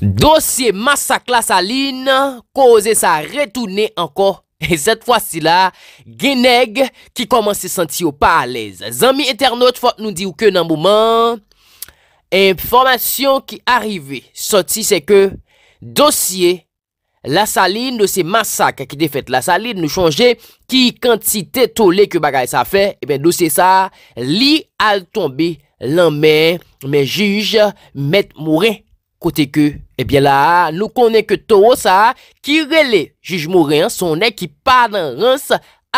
Dosye masak la saline Ko ose sa retoune anko Et set fwa si la Geneg ki koman se senti yo pa alez Zami eternote fwa nou di ouke nan mouman Enformasyon ki arive Soti se ke Dosye la saline Dosye masak ki defet la saline Nou chanje ki kantite tole Ki bagay sa fe Ebe eh dosye sa Li al tombe lanme Me juj met moure Pote ke, ebyen la, nou konen ke to o sa, ki rele, juj mou re an, sonen ki pa nan rans,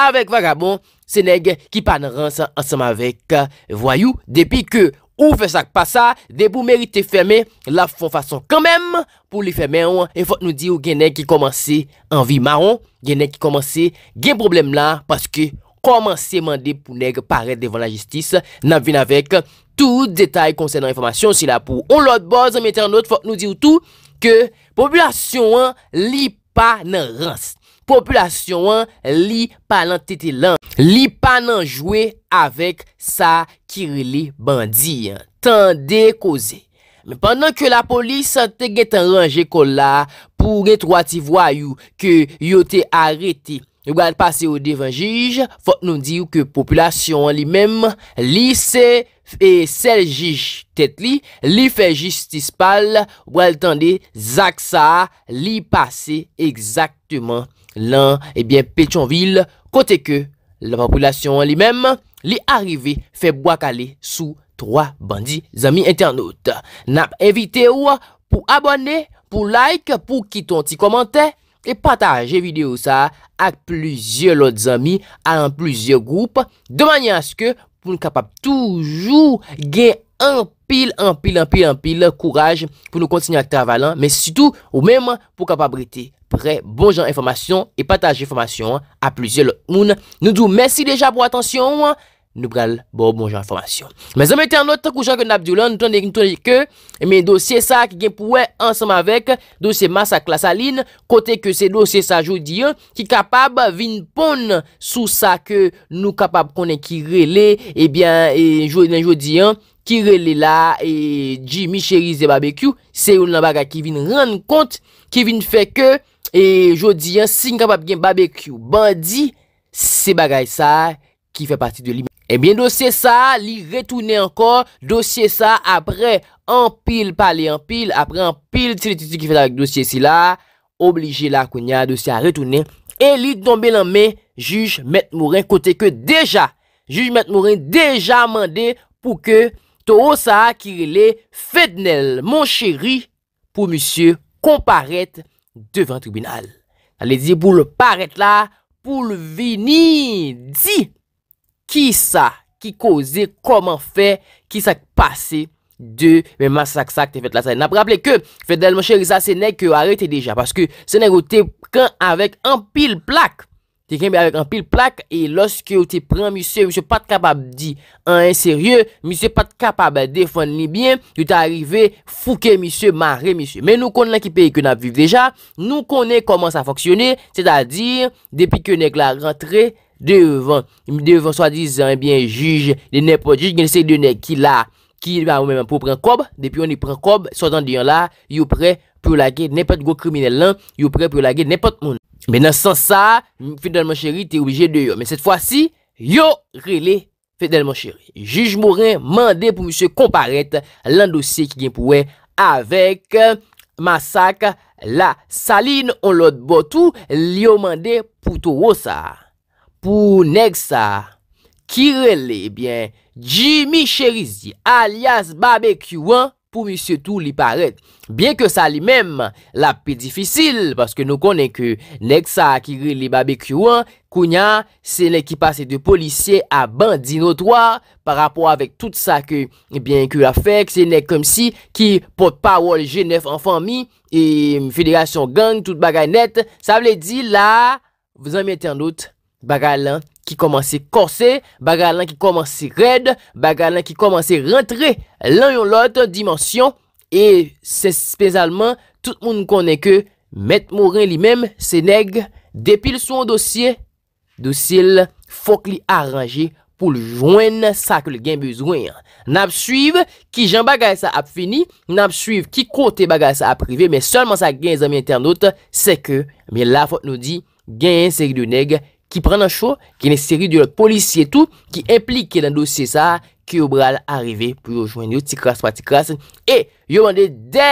avek vagabon, se neg, ki pa nan rans, ansem avek, vwayou, depi ke, ou fe sak pa sa, debou merite ferme, la fon fason kanmem, pou li ferme ou, e fote nou di ou genen ki komanse, anvi maron, genen ki komanse, gen problem la, paske, komanse mande pou neg pare devan la jistis, nan vin avek, Tout detay konsen an informasyon si la pou. On lot boz an mette an not fok nou diw tou. Ke populasyon li pa nan rans. Populasyon li pa nan tete lan. Li pa nan jwe avek sa kirli bandi. Tan de koze. Men panan ke la polis an te get an ranje kola. Pou getro ati vwayou. Ke yote arete. Nou gade pase ou devan jige. Fok nou diw ke populasyon li menm. Li se... Fè e sel jich tèt li, li fè jistispal, wèl tande, zak sa, li pase, ekzaktman, lan, ebyen, pechonvil, kote ke, la populasyon li menm, li arrive, fè boak ale, sou, troa, bandi, zami, etenot. Nap evite ou, pou abone, pou like, pou kiton ti komante, e pataje video sa, ak plizye lot zami, an plizye goup, demanyan skè, pou nou kapab toujou gen anpil, anpil, anpil, anpil kouraj pou nou kontsini akte avalan. Men si tou ou men pou kapabriti pre bonjan informasyon e pataj informasyon a plizye loun. Nou tou mersi deja pou atansyon. nou pral bo bonjou anformasyon. Me zanmete anot takou chakoun abdi ou lan, nou ton dek nou ton dek ke, men eh dosye sa ki gen pouwe ansam avek, dosye massa klasaline, kote ke se dosye sa jodi an, ki kapab vin pon sou sa ke nou kapab konen ki rele, eh eh, ebyen, nan jodi an, ki rele la, e jimi cheri ze babykyou, se yon nan bagay ki vin rann kont, ki vin feke, e jodi an, si n kapab gen babykyou bandi, se bagay sa, ki fe pati de li mwen. Ebyen eh dosye sa li retounen ankor, dosye sa apre anpil pale anpil, apre anpil, se li titi ki fete avik dosye si la, oblije la kounya dosye a retounen, e li dombe lanme juj M. Mourin kote ke deja, juj M. Mourin deja mande pou ke Toho sa kirele Fednel, mon cheri, pou monsie komparet devan tribunal. Ale di pou le paret la, pou le vini, di! Ki sa, ki koze, koman fe, ki sa k'pase de masak sak te fet la sa. Na prable ke, fedelman chèri sa, senèk yo arete deja. Paske, senèk yo te pran avèk an pil plak. Te kèmè avèk an pil plak. E loske yo te pran, misè, misè pat kapab di an insèrye. Misè pat kapab defon libyen. Yo te arrive fouke, misè, mare, misè. Men nou konè lè ki peye kè nan vive deja. Nou konè koman sa foksyone. Se ta dire, depi kè nèk la rentre, devan, devan swa dizan, ebyen, eh juj, de ne pot juj, gen sey dene ki la, ki, pou pren kob, depi yon yon pren kob, swa dan diyon la, yon pre, pou la gen, ne pot go krimine lan, yon pre, pou la gen, ne pot moun. Menan san sa, fedelman cheri, te oubije de yon, men set fwa si, yon, rele, fedelman cheri. Juj moun re, mande pou se komparet, lan dosye ki gen pou we, avek, masak, la salin, ou lot botou, li yo mande pou tou wosa. Pou nek sa kirele, ebyen, Jimmy Cherizi, alias Babé Kiwan, pou misye tou li paret. Bien ke sa li menm, la pi difisil, paske nou konen ke nek sa kirele Babé Kiwan, kounya, se nek ki pase de policye a bandi notwa, par rapport avek tout sa ke, ebyen, ki la fek, se nek kom si ki potpawol jenef an fami, e federasyon gang, tout bagay net, sa vle di la, vizan mette an dout. baga lan ki komanse kose, baga lan ki komanse red, baga lan ki komanse rentre lan yon lot dimensyon, e se spesalman, tout moun konen ke, met moun ren li mem, se neg, depil sou an dosye, dosye l, fok li aranje pou l jwen sa ke l gen bezwen. N ap suive ki jan baga sa ap fini, n ap suive ki kote baga sa ap prive, men seman sa gen zami internet, se ke, men la fote nou di, gen yon seg de neg, Ki pren nan chou, ki ne seri di lot polisi etou, ki implike nan dosye sa, ki yo bral areve pou yo jwen yo, ti kras pa ti kras. E, yo mande de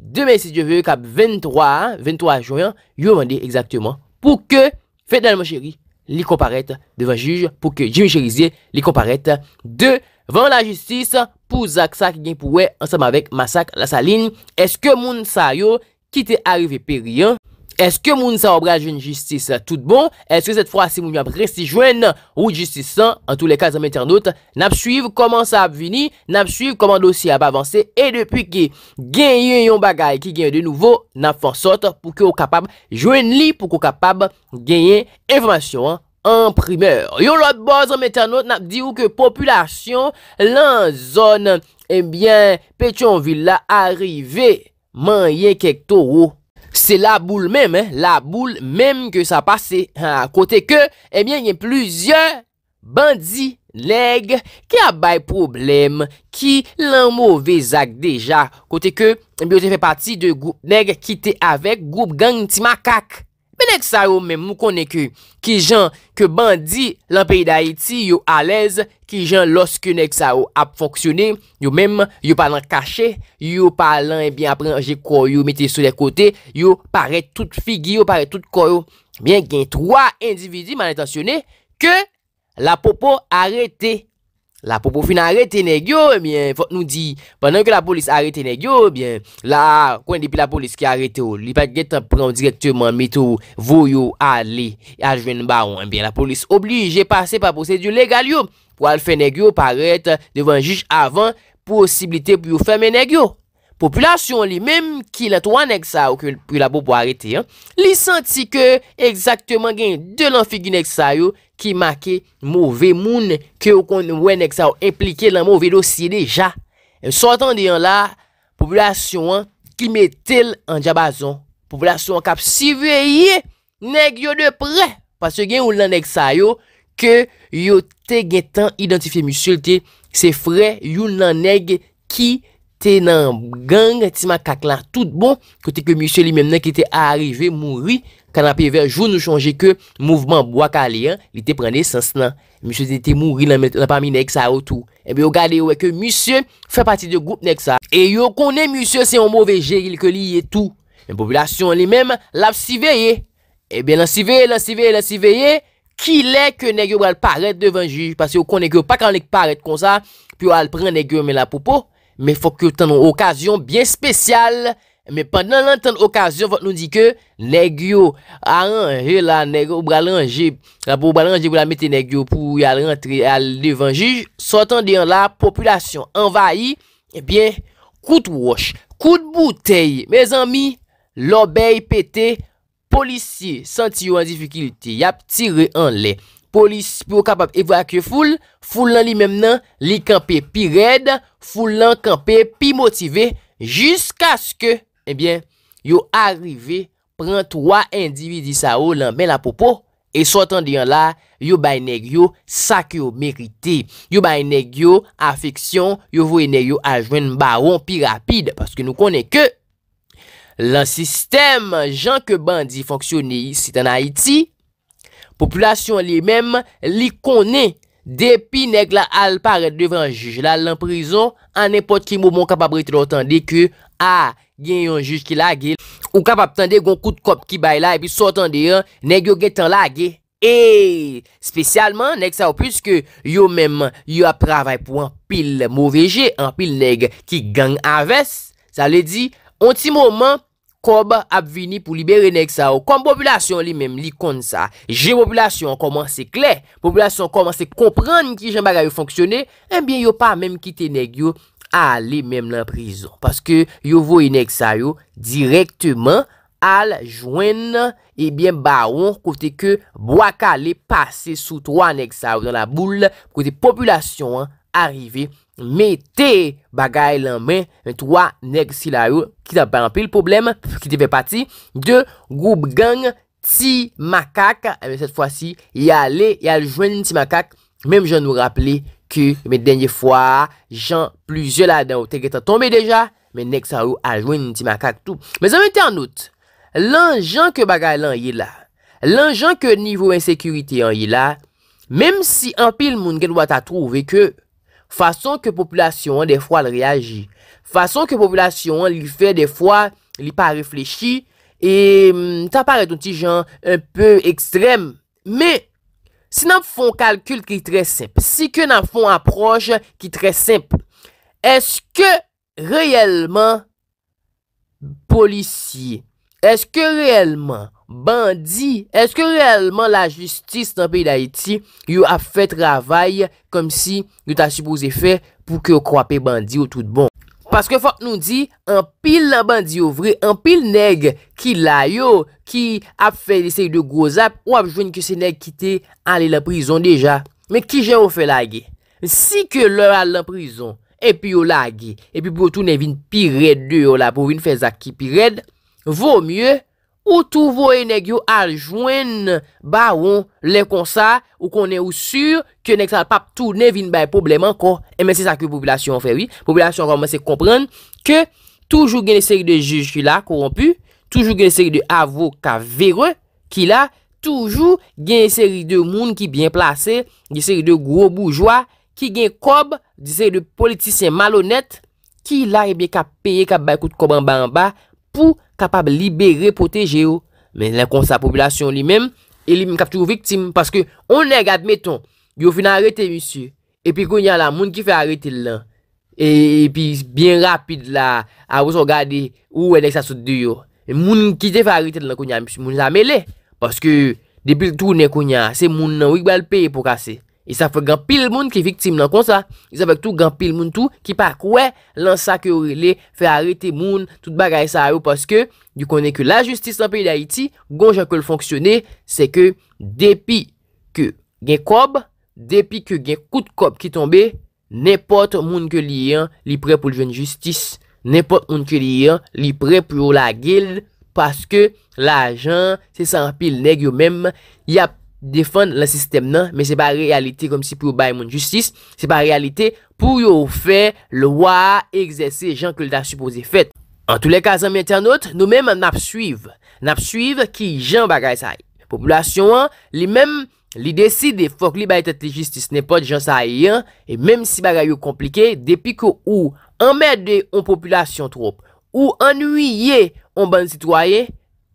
2006, je ve kap 23, 23 jwen, yo mande exactement pou ke Fedeleman Chéri li komparet devant juj, pou ke Jimmy Chéri li komparet devant la justice pou Zak Sak gen pou we ansam avek Massak la Saline. Eske moun sa yo, ki te areve pe riyan. Eske moun sa obrage yon jistis tout bon? Eske set fwa si moun yon presti jwen nan? Ou jistis san? An tou le kazan metanot, nap suiv koman sa ap vini, nap suiv koman dosi ap avanse, e depi ki genyen yon bagay ki genyen de nouvo, nap fonsot pou ke ou kapab jwen li, pou ke ou kapab genyen informasyon an primer. Yon lot boz an metanot, nap di ou ke populasyon lan zon, ebyen eh pechon vil la arive, man yen kek tou ou, Se la boule mèm, la boule mèm ke sa pase. Kote ke, ebyen, eh yon pluzyon bandi, leg, ki a bay problem, ki lan mou vezak deja. Kote ke, biote fè pati de leg ki te avek goup gang ti makak. Men ek sa yo men mou konen ki jan ke bandi lan peyi da Haiti yo alez, ki jan loske men ek sa yo ap foksyone, yo men eh yo palan kache, yo palan e bien apren anje kou, yo mette sou de kote, yo pare tout figi, yo pare tout kou. Bien gen 3 individu man etasyone ke la popo arete. La popo fin arete negyo, eh fote nou di, pandan ke la polis arete negyo, eh la kwen depi la polis ki arete ou, li eh pat get pran direktyoman met ou voyou ale ajwen baron. La polis oblige pase pa posèdi ou legal yo pou al fè negyo parete devan jich avan posibilite pou yo fèmè negyo. Populasyon li menm ki lan to aneg sa ou ki la bo bo arete, li santi ke ekzakteman gen de lan figi aneg sa yo ki make mouve moun ke ou kon mwen aneg sa ou implike lan mouve dosye deja. En sotan diyan la, populasyon ki metel an jabazon, populasyon kap si veye neg yo depre, pasyo gen yon aneg sa yo ke yo te gen tan identifiye musyolte se fre yon aneg ki gen. Te nan gang, ti man kak lan tout bon, kote ke musye li menm nan ki te a arrive mouri, kan api verjou nou chonje ke mouvman mouak a li, li te prende sens nan. Musye te te mouri nan pa mi nek sa ou tou. Ebe eh yo gade eh yo weke musye, fe pati de goup nek sa. E yo konen musye se yon mouve jeri li ke li etou. Yon populasyon li menm, laf siveye. Ebe laf siveye, laf siveye, laf siveye, ki leke negyo wale paret devan ju. Pase yo konen grou, pa kan leke paret kon sa, pi wale pren negyo men la popo. Me fok yo tan nou okasyon byen spesyal, me pandan lan tan nou okasyon, fok nou di ke negyo a anje la negyo ou bral anje pou la mette negyo pou yal rentre al devanji. Sotan di an la, populasyon envayi, ebyen kout wosh, kout boutey, me zanmi, lobey pete, polisye, santi yo an difikilite, yap tire an ley. polis pou kapap evo akye foul, foul lan li mem nan, li kampe pi red, foul lan kampe pi motive, jiska sk e, ebyen, eh yo arive, pren 3 individi sa ou lan men apopo, e sotan diyan la, yo bayeneg yo sak yo merite, yo bayeneg yo afeksyon, yo voyeneg yo ajwen baron pi rapide, paske nou konen ke lan sistem jan ke bandi fonksyoni sitan Haiti, Populasyon li menm li konen depi neg la al paret devan juj la l anprison an nepot ki moun moun kapabriti la otande ke a gen yon juj ki lage ou kapab tende goun kout kop ki bay la epi sotande yon neg yo gen tan lage. Eyyy, spesyalman neg sa ou pwis ke yo menm yo apravay pou anpil mouveje, anpil neg ki gang aves, sa le di, onti moun menm. Kob ap vini pou libere nek sa yo. Kom populasyon li menm li kon sa. Je populasyon koman se kler. Populasyon koman se kompran ni ki jen bagay yo fonksyone. Ebyen yo pa menm kite nek yo a li menm la prizon. Paske yo voye nek sa yo direktman al jwen ebyen baron kote ke boaka le pase sou to anek sa yo dan la boule kote populasyon arive. Mè te bagay lan mè, mè twa nek si la ou, ki ta pa anpi l poublem, ki te ve pati, de goup gang ti makak, mè set fwa si, yale, yale jwen niti makak, mèm jan nou rappele, ki eh mè denye fwa, jan pluzye la dan ou, te getan tombe deja, mè nek sa ou a jwen niti makak tou. Mè zan mète anout, lan jan ke bagay lan yè la, lan jan ke nivou ensekurite yon yè la, mèm si anpil moun gen wata trouve ke, Fason ke populasyon de fwa li reagi, fason ke populasyon li fe de fwa li pa reflechi, e mm, ta pare ton ti jan un peu ekstrem. Me, si nan fon kalkul ki tre semp, si ke nan fon aproj ki tre semp, eske reyelman polisi? Eske reyelman? Bandi, eske realman la justis nan peyi d'Haïti yo ap fè travay kom si yo ta supose fè pou ki yo kwape bandi yo tout bon? Paske fòk nou di, an pil la bandi yo vre, an pil neg ki la yo ki ap fè lisey de grozap ou ap jwen ki se neg kite ale la prizon deja. Men ki jè ou fè la ge? Si ke lò al la prizon, epi yo la ge, epi pou tou nevin pi red de yo la pou vin fè zak ki pi red, vò mye. Ou touvo ene gyo aljwen ba ou le konsa ou konen ou sur ke neksan pap tou ne vin bay probleman kon. Emen se sa ki ou populasyon an fe wii. Populasyon an koman se kompran ke toujou gen eseri de juj ki la korompu. Toujou gen eseri de avoka veron ki la. Toujou gen eseri de moun ki bien plase. Gen eseri de gro boujwa. Ki gen kob. Gen eseri de politisyen malonet. Ki la ebyen eh ka peye ka bay kout kob an ba an ba. Pou. kapab libere, potege yo, men la kont sa populasyon li men, e li m kap tou viktim, paske, on negad meton, yo fin arrete vissi, epi koun ya la, moun ki fe arrete la, epi, e bien rapide la, a wos an gade, ou wè dek sa sot di yo, e moun ki te fe arrete la koun ya, moun la mele, paske, depil tou ne koun ya, se moun wik bel pe, pou kase. I sa fè gen pil moun ki viktim nan kon sa. I sa fè tout gen pil moun tout ki pa kwe lan sa ke orile fè arete moun tout bagay sa a yo. Paske di konen ke la justis nan pil da iti, gon jan ke l fonksyone se ke depi ke gen kob, depi ke gen kout kob ki tombe, nepot moun ke li yon li pre pou l jen justice. Nepot moun ke li yon li pre pou la gil. Paske la jan se san pil neg yo menm yapil. defan la sistem nan, me se pa realite kom si pou yo baye moun justice, se pa realite pou yo ou fe, lowa, egzese, jan ke lta supose fet. An tou le kazan mwen ternote, nou mem an ap suive, an ap suive ki jan bagay sa yon. Populasyon an, li mem, li deside fok li baye tete justice, ne pot jan sa yon, e mem si bagay yo komplike, depi ko ou anmerde yon populasyon trop, ou anuyye yon ban sitwaye,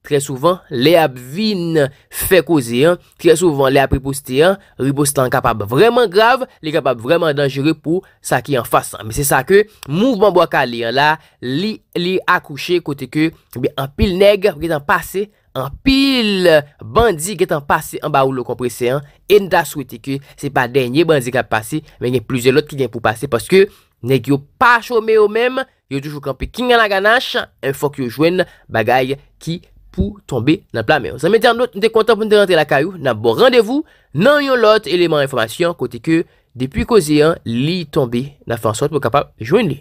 Trè souvan, lè ap vin fè kozi an. Trè souvan, lè ap riposti an. Riposti an kapab vreman grav. Lè kapab vreman dangere pou sa ki an fasan. Mè se sa ke, mouvman bo akali an la. Li akouche kote ke, mè an pil neg, mè an pase, an pil bandi, mè an pase, an ba ou lo komprese an. En da souwite ke, se pa denye bandi kapase, mè gen plouze lot ki gen pou pase. Paske, neg yo pa chome yo mèm, yo toujou kampi king an la ganache, en fok yo jwen bagay ki, pou tombe nan plame. Zanmè diyan nou, nou de kontan pou nou de rentre la kayou, nan bon randevou, nan yon lot eleman informasyon, kote ke depi kozeyan li tombe, nan fè an sot pou kapab joun li.